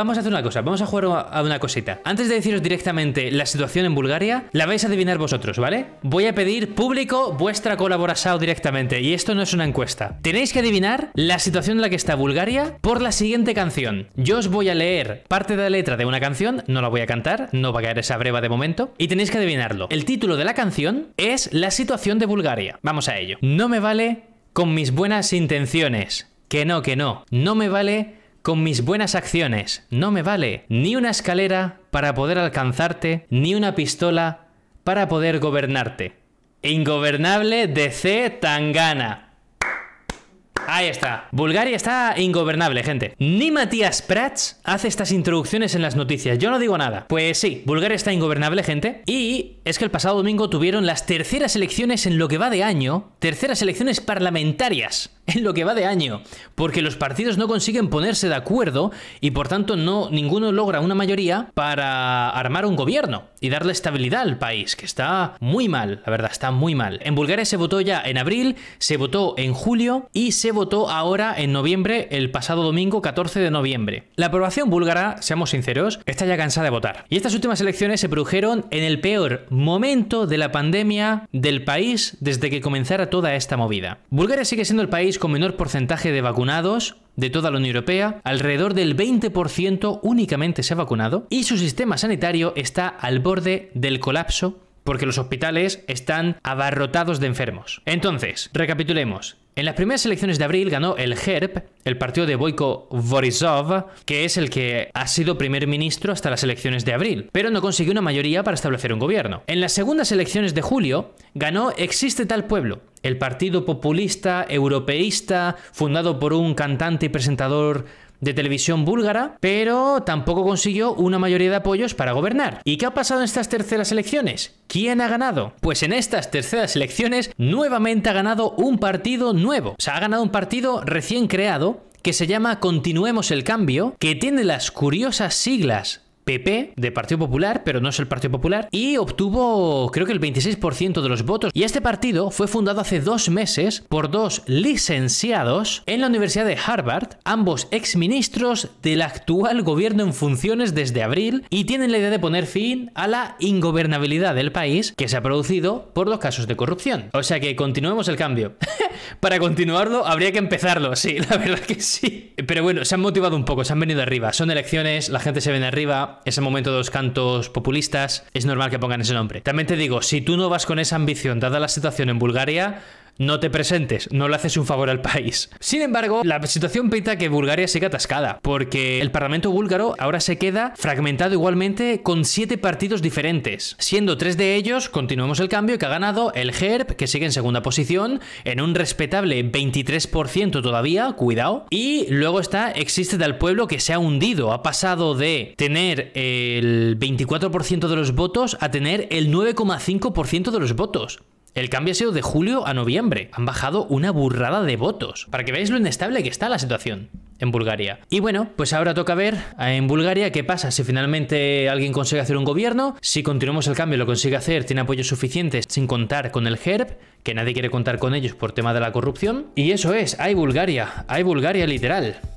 Vamos a hacer una cosa, vamos a jugar a una cosita. Antes de deciros directamente la situación en Bulgaria, la vais a adivinar vosotros, ¿vale? Voy a pedir público vuestra colaboración directamente, y esto no es una encuesta. Tenéis que adivinar la situación en la que está Bulgaria por la siguiente canción. Yo os voy a leer parte de la letra de una canción, no la voy a cantar, no va a caer esa breva de momento, y tenéis que adivinarlo. El título de la canción es La situación de Bulgaria. Vamos a ello. No me vale con mis buenas intenciones. Que no, que no. No me vale con mis buenas acciones no me vale ni una escalera para poder alcanzarte, ni una pistola para poder gobernarte. Ingobernable de C. Tangana. Ahí está. Bulgaria está ingobernable, gente. Ni Matías Prats hace estas introducciones en las noticias. Yo no digo nada. Pues sí, Bulgaria está ingobernable, gente. Y es que el pasado domingo tuvieron las terceras elecciones en lo que va de año, terceras elecciones parlamentarias en lo que va de año, porque los partidos no consiguen ponerse de acuerdo y por tanto no ninguno logra una mayoría para armar un gobierno y darle estabilidad al país, que está muy mal, la verdad, está muy mal. En Bulgaria se votó ya en abril, se votó en julio y se votó ahora en noviembre, el pasado domingo 14 de noviembre. La aprobación búlgara, seamos sinceros, está ya cansada de votar. Y estas últimas elecciones se produjeron en el peor momento de la pandemia del país desde que comenzara toda esta movida. Bulgaria sigue siendo el país con menor porcentaje de vacunados de toda la Unión Europea, alrededor del 20% únicamente se ha vacunado y su sistema sanitario está al borde del colapso porque los hospitales están abarrotados de enfermos. Entonces, recapitulemos. En las primeras elecciones de abril ganó el GERB, el partido de Boiko Borisov, que es el que ha sido primer ministro hasta las elecciones de abril, pero no consiguió una mayoría para establecer un gobierno. En las segundas elecciones de julio ganó Existe tal pueblo, el partido populista europeísta fundado por un cantante y presentador de televisión búlgara, pero tampoco consiguió una mayoría de apoyos para gobernar. ¿Y qué ha pasado en estas terceras elecciones? ¿Quién ha ganado? Pues en estas terceras elecciones nuevamente ha ganado un partido nuevo. O sea, ha ganado un partido recién creado que se llama Continuemos el Cambio, que tiene las curiosas siglas PP, de Partido Popular, pero no es el Partido Popular, y obtuvo creo que el 26% de los votos. Y este partido fue fundado hace dos meses por dos licenciados en la Universidad de Harvard, ambos exministros del actual gobierno en funciones desde abril, y tienen la idea de poner fin a la ingobernabilidad del país que se ha producido por los casos de corrupción. O sea que continuemos el cambio. Para continuarlo habría que empezarlo, sí, la verdad que sí. Pero bueno, se han motivado un poco, se han venido arriba. Son elecciones, la gente se viene arriba, ese momento de los cantos populistas, es normal que pongan ese nombre. También te digo, si tú no vas con esa ambición, dada la situación en Bulgaria, no te presentes, no le haces un favor al país. Sin embargo, la situación pinta que Bulgaria siga atascada, porque el Parlamento búlgaro ahora se queda fragmentado igualmente con siete partidos diferentes, siendo tres de ellos, continuamos el cambio, que ha ganado el GERB, que sigue en segunda posición, en un respetable 23% todavía, cuidado, y luego está Existe del Pueblo, que se ha hundido, ha pasado de tener el 24% de los votos a tener el 9,5% de los votos. El cambio ha sido de julio a noviembre. Han bajado una burrada de votos. Para que veáis lo inestable que está la situación en Bulgaria. Y bueno, pues ahora toca ver en Bulgaria qué pasa si finalmente alguien consigue hacer un gobierno, si continuamos el cambio lo consigue hacer, tiene apoyos suficientes sin contar con el HERB, que nadie quiere contar con ellos por tema de la corrupción. Y eso es, hay Bulgaria, hay Bulgaria literal.